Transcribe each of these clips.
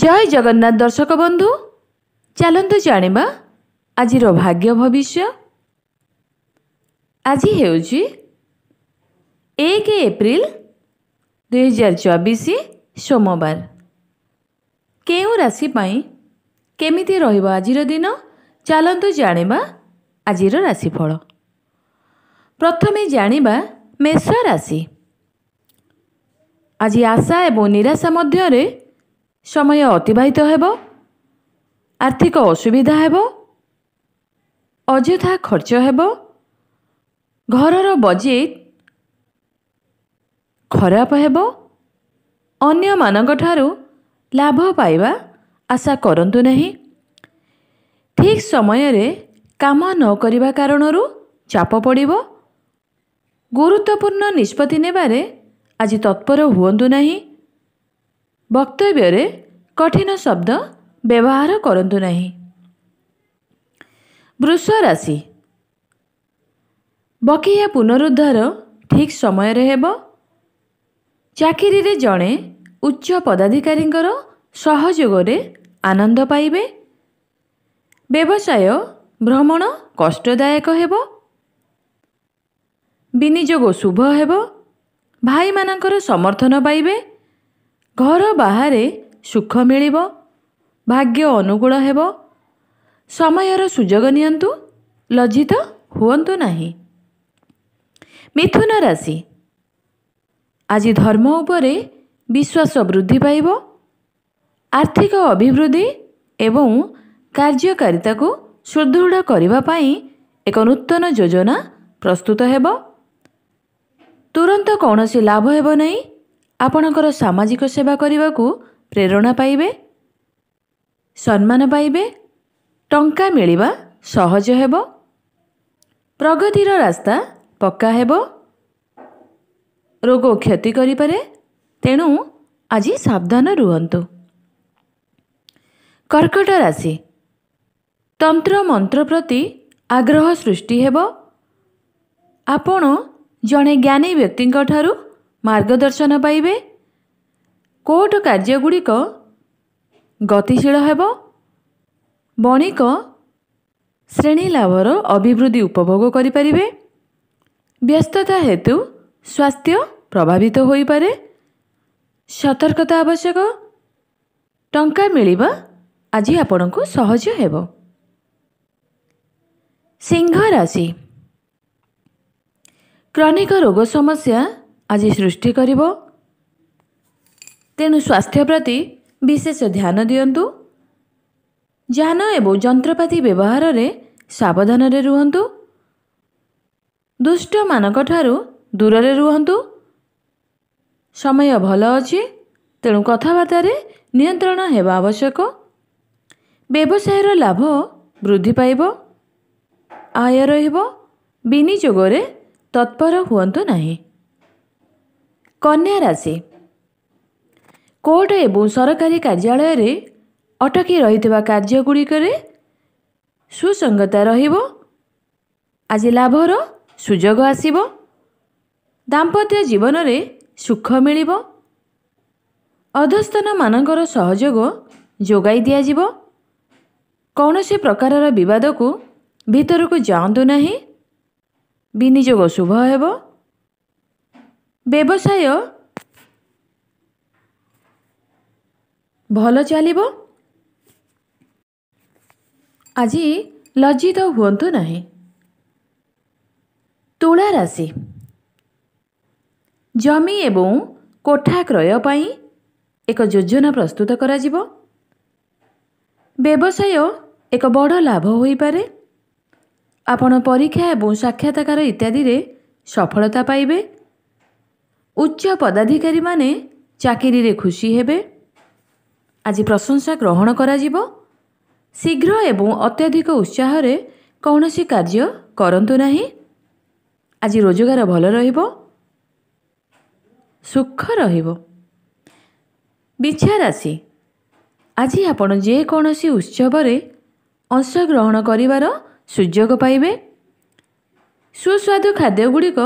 জয় জগন্নাথ দর্শক বন্ধু ଚାଲନ୍ତୁ ଜାଣିବା ଆଜିର ଭାଗ୍ୟ ଭବିଷ୍ୟ ଆଜି ହେଉଛି ଏକ ଏପ୍ରିଲ ଦୁଇହଜାର ଚବିଶ ସୋମବାର କେଉଁ ରାଶି ପାଇଁ କେମିତି ରହିବ ଆଜିର ଦିନ ଚାଲନ୍ତୁ ଜାଣିବା ଆଜିର ରାଶିଫଳ ପ୍ରଥମେ ଜାଣିବା ମେଷ ରାଶି ଆଜି ଆଶା ଏବଂ ନିରାଶା ମଧ୍ୟରେ ସମୟ ଅତିବାହିତ ହେବ ଆର୍ଥିକ ଅସୁବିଧା ହେବ ଅଯଥା ଖର୍ଚ୍ଚ ହେବ ଘରର ବଜେଟ୍ ଖରାପ ହେବ ଅନ୍ୟମାନଙ୍କଠାରୁ ଲାଭ ପାଇବା ଆଶା କରନ୍ତୁ ନାହିଁ ଠିକ୍ ସମୟରେ କାମ ନ କରିବା କାରଣରୁ ଚାପ ପଡ଼ିବ ଗୁରୁତ୍ୱପୂର୍ଣ୍ଣ ନିଷ୍ପତ୍ତି ନେବାରେ ଆଜି ତତ୍ପର ହୁଅନ୍ତୁ ନାହିଁ ବକ୍ତବ୍ୟରେ କଠିନ ଶବ୍ଦ ବ୍ୟବହାର କରନ୍ତୁ ନାହିଁ ବୃଷ ରାଶି ବକେୟା ପୁନରୁଦ୍ଧାର ଠିକ୍ ସମୟରେ ହେବ ଚାକିରିରେ ଜଣେ ଉଚ୍ଚ ପଦାଧିକାରୀଙ୍କର ସହଯୋଗରେ ଆନନ୍ଦ ପାଇବେ ବ୍ୟବସାୟ ଭ୍ରମଣ କଷ୍ଟଦାୟକ ହେବ ବିନିଯୋଗ ଶୁଭ ହେବ ଭାଇମାନଙ୍କର ସମର୍ଥନ ପାଇବେ ଘର ବାହାରେ ସୁଖ ମିଳିବ ଭାଗ୍ୟ ଅନୁକୂଳ ହେବ ସମୟର ସୁଯୋଗ ନିଅନ୍ତୁ ଲଜ୍ଜିତ ହୁଅନ୍ତୁ ନାହିଁ ମିଥୁନ ରାଶି ଆଜି ଧର୍ମ ଉପରେ ବିଶ୍ୱାସ ବୃଦ୍ଧି ପାଇବ ଆର୍ଥିକ ଅଭିବୃଦ୍ଧି ଏବଂ କାର୍ଯ୍ୟକାରିତାକୁ ସୁଦୃଢ଼ କରିବା ପାଇଁ ଏକ ନୂତନ ଯୋଜନା ପ୍ରସ୍ତୁତ ହେବ ତୁରନ୍ତ କୌଣସି ଲାଭ ହେବ ନାହିଁ ଆପଣଙ୍କର ସାମାଜିକ ସେବା କରିବାକୁ ପ୍ରେରଣା ପାଇବେ ସମ୍ମାନ ପାଇବେ ଟଙ୍କା ମିଳିବା ସହଜ ହେବ ପ୍ରଗତିର ରାସ୍ତା ପକ୍କା ହେବ ରୋଗ କ୍ଷତି କରିପାରେ ତେଣୁ ଆଜି ସାବଧାନ ରୁହନ୍ତୁ କର୍କଟ ରାଶି ତନ୍ତ୍ର ମନ୍ତ୍ର ପ୍ରତି ଆଗ୍ରହ ସୃଷ୍ଟି ହେବ ଆପଣ ଜଣେ ଜ୍ଞାନୀ ବ୍ୟକ୍ତିଙ୍କଠାରୁ ମାର୍ଗଦର୍ଶନ ପାଇବେ କୋର୍ଟ କାର୍ଯ୍ୟଗୁଡ଼ିକ ଗତିଶୀଳ ହେବ ବଣିକ ଶ୍ରେଣୀ ଲାଭର ଅଭିବୃଦ୍ଧି ଉପଭୋଗ କରିପାରିବେ ବ୍ୟସ୍ତତା ହେତୁ ସ୍ୱାସ୍ଥ୍ୟ ପ୍ରଭାବିତ ହୋଇପାରେ ସତର୍କତା ଆବଶ୍ୟକ ଟଙ୍କା ମିଳିବା ଆଜି ଆପଣଙ୍କୁ ସହଜ ହେବ ସିଂହ ରାଶି କ୍ରନିକ ରୋଗ ସମସ୍ୟା ଆଜି ସୃଷ୍ଟି କରିବ ତେଣୁ ସ୍ୱାସ୍ଥ୍ୟ ପ୍ରତି ବିଶେଷ ଧ୍ୟାନ ଦିଅନ୍ତୁ ଯାନ ଏବଂ ଯନ୍ତ୍ରପାତି ବ୍ୟବହାରରେ ସାବଧାନରେ ରୁହନ୍ତୁ ଦୁଷ୍ଟମାନଙ୍କଠାରୁ ଦୂରରେ ରୁହନ୍ତୁ ସମୟ ଭଲ ଅଛି ତେଣୁ କଥାବାର୍ତ୍ତାରେ ନିୟନ୍ତ୍ରଣ ହେବା ଆବଶ୍ୟକ ବ୍ୟବସାୟର ଲାଭ ବୃଦ୍ଧି ପାଇବ ଆୟ ରହିବ ବିନିଯୋଗରେ ତତ୍ପର ହୁଅନ୍ତୁ ନାହିଁ କନ୍ୟା ରାଶି କୋର୍ଟ ଏବଂ ସରକାରୀ କାର୍ଯ୍ୟାଳୟରେ ଅଟକି ରହିଥିବା କାର୍ଯ୍ୟଗୁଡ଼ିକରେ ସୁସଙ୍ଗତା ରହିବ ଆଜି ଲାଭର ସୁଯୋଗ ଆସିବ ଦାମ୍ପତ୍ୟ ଜୀବନରେ ସୁଖ ମିଳିବ ଅଧସ୍ଥାନମାନଙ୍କର ସହଯୋଗ ଯୋଗାଇ ଦିଆଯିବ କୌଣସି ପ୍ରକାରର ବିବାଦକୁ ଭିତରକୁ ଯାଆନ୍ତୁ ନାହିଁ ବିନିଯୋଗ ଶୁଭ ହେବ ବ୍ୟବସାୟ ଭଲ ଚାଲିବ ଆଜି ଲଜ୍ଜିତ ହୁଅନ୍ତୁ ନାହିଁ ତୁଳା ରାଶି ଜମି ଏବଂ କୋଠା କ୍ରୟ ପାଇଁ ଏକ ଯୋଜନା ପ୍ରସ୍ତୁତ କରାଯିବ ବ୍ୟବସାୟ ଏକ ବଡ଼ ଲାଭ ହୋଇପାରେ ଆପଣ ପରୀକ୍ଷା ଏବଂ ସାକ୍ଷାତକାର ଇତ୍ୟାଦିରେ ସଫଳତା ପାଇବେ ଉଚ୍ଚ ପଦାଧିକାରୀମାନେ ଚାକିରିରେ ଖୁସି ହେବେ ଆଜି ପ୍ରଶଂସା ଗ୍ରହଣ କରାଯିବ ଶୀଘ୍ର ଏବଂ ଅତ୍ୟଧିକ ଉତ୍ସାହରେ କୌଣସି କାର୍ଯ୍ୟ କରନ୍ତୁ ନାହିଁ ଆଜି ରୋଜଗାର ଭଲ ରହିବ ସୁଖ ରହିବ ବିଛା ରାଶି ଆଜି ଆପଣ ଯେକୌଣସି ଉତ୍ସବରେ ଅଂଶଗ୍ରହଣ କରିବାର ସୁଯୋଗ ପାଇବେ ସୁସ୍ୱାଦୁ ଖାଦ୍ୟଗୁଡ଼ିକ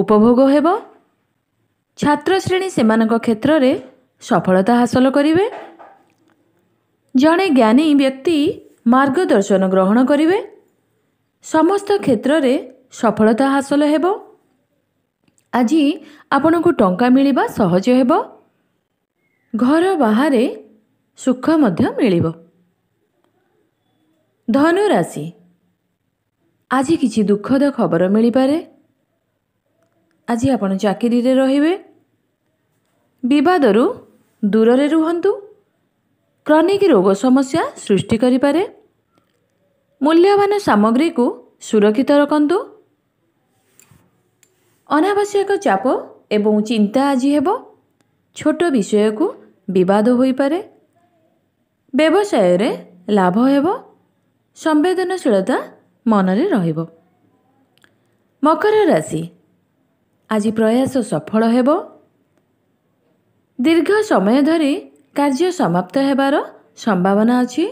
ଉପଭୋଗ ହେବ ଛାତ୍ରଶ୍ରେଣୀ ସେମାନଙ୍କ କ୍ଷେତ୍ରରେ ସଫଳତା ହାସଲ କରିବେ ଜଣେ ଜ୍ଞାନୀ ବ୍ୟକ୍ତି ମାର୍ଗଦର୍ଶନ ଗ୍ରହଣ କରିବେ ସମସ୍ତ କ୍ଷେତ୍ରରେ ସଫଳତା ହାସଲ ହେବ ଆଜି ଆପଣଙ୍କୁ ଟଙ୍କା ମିଳିବା ସହଜ ହେବ ଘର ବାହାରେ ସୁଖ ମଧ୍ୟ ମିଳିବ ଧନୁରାଶି ଆଜି କିଛି ଦୁଃଖଦ ଖବର ମିଳିପାରେ ଆଜି ଆପଣ ଚାକିରିରେ ରହିବେ ବିବାଦରୁ ଦୂରରେ ରୁହନ୍ତୁ କ୍ରନିକ ରୋଗ ସମସ୍ୟା ସୃଷ୍ଟି କରିପାରେ ମୂଲ୍ୟବାନ ସାମଗ୍ରୀକୁ ସୁରକ୍ଷିତ ରଖନ୍ତୁ ଅନାବଶ୍ୟକ ଚାପ ଏବଂ ଚିନ୍ତା ଆଜି ହେବ ଛୋଟ ବିଷୟକୁ ବିବାଦ ହୋଇପାରେ ବ୍ୟବସାୟରେ ଲାଭ ହେବ ସମ୍ବେଦନଶୀଳତା ମନରେ ରହିବ ମକର ରାଶି ଆଜି ପ୍ରୟାସ ସଫଳ ହେବ ଦୀର୍ଘ ସମୟ ଧରି କାର୍ଯ୍ୟ ସମାପ୍ତ ହେବାର ସମ୍ଭାବନା ଅଛି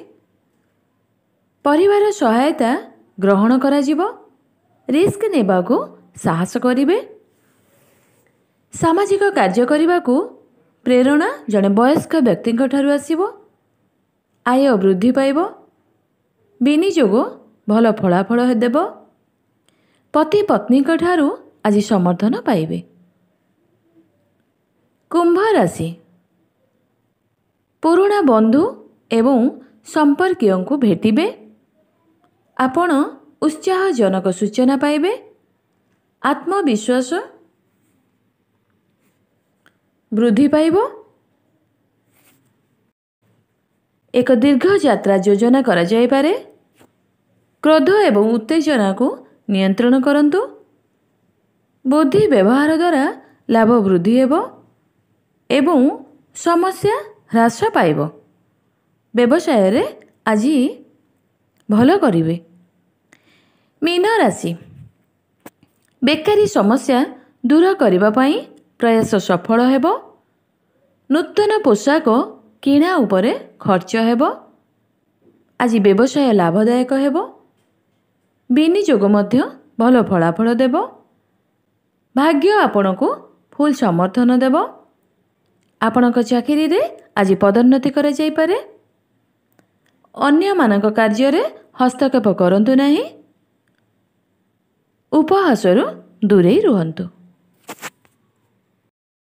ପରିବାର ସହାୟତା ଗ୍ରହଣ କରାଯିବ ରିସ୍କ ନେବାକୁ ସାହସ କରିବେ ସାମାଜିକ କାର୍ଯ୍ୟ କରିବାକୁ ପ୍ରେରଣା ଜଣେ ବୟସ୍କ ବ୍ୟକ୍ତିଙ୍କ ଠାରୁ ଆସିବ ଆୟ ବୃଦ୍ଧି ପାଇବ ବିନିଯୋଗ ଭଲ ଫଳାଫଳ ଦେବ ପତି ପତ୍ନୀଙ୍କ ଠାରୁ ଆଜି ସମର୍ଥନ ପାଇବେ କୁମ୍ଭ ରାଶି ପୁରୁଣା ବନ୍ଧୁ ଏବଂ ସମ୍ପର୍କୀୟଙ୍କୁ ଭେଟିବେ ଆପଣ ଉତ୍ସାହଜନକ ସୂଚନା ପାଇବେ ଆତ୍ମବିଶ୍ୱାସ ବୃଦ୍ଧି ପାଇବ ଏକ ଦୀର୍ଘ ଯାତ୍ରା ଯୋଜନା କରାଯାଇପାରେ କ୍ରୋଧ ଏବଂ ଉତ୍ତେଜନାକୁ ନିୟନ୍ତ୍ରଣ କରନ୍ତୁ ବୁଦ୍ଧି ବ୍ୟବହାର ଦ୍ୱାରା ଲାଭ ବୃଦ୍ଧି ହେବ ଏବଂ ସମସ୍ୟା ହ୍ରାସ ପାଇବ ବ୍ୟବସାୟରେ ଆଜି ଭଲ କରିବେ ମୀନ ରାଶି ବେକାରୀ ସମସ୍ୟା ଦୂର କରିବା ପାଇଁ ପ୍ରୟାସ ସଫଳ ହେବ ନୂତନ ପୋଷାକ କିଣା ଉପରେ ଖର୍ଚ୍ଚ ହେବ ଆଜି ବ୍ୟବସାୟ ଲାଭଦାୟକ ହେବ ବିନିଯୋଗ ମଧ୍ୟ ଭଲ ଫଳାଫଳ ଦେବ ଭାଗ୍ୟ ଆପଣଙ୍କୁ ଫୁଲ୍ ସମର୍ଥନ ଦେବ ଆପଣଙ୍କ ଚାକିରିରେ ଆଜି ପଦୋନ୍ନତି କରାଯାଇପାରେ ଅନ୍ୟମାନଙ୍କ କାର୍ଯ୍ୟରେ ହସ୍ତକ୍ଷେପ କରନ୍ତୁ ନାହିଁ ଉପହାସରୁ ଦୂରେଇ ରୁହନ୍ତୁ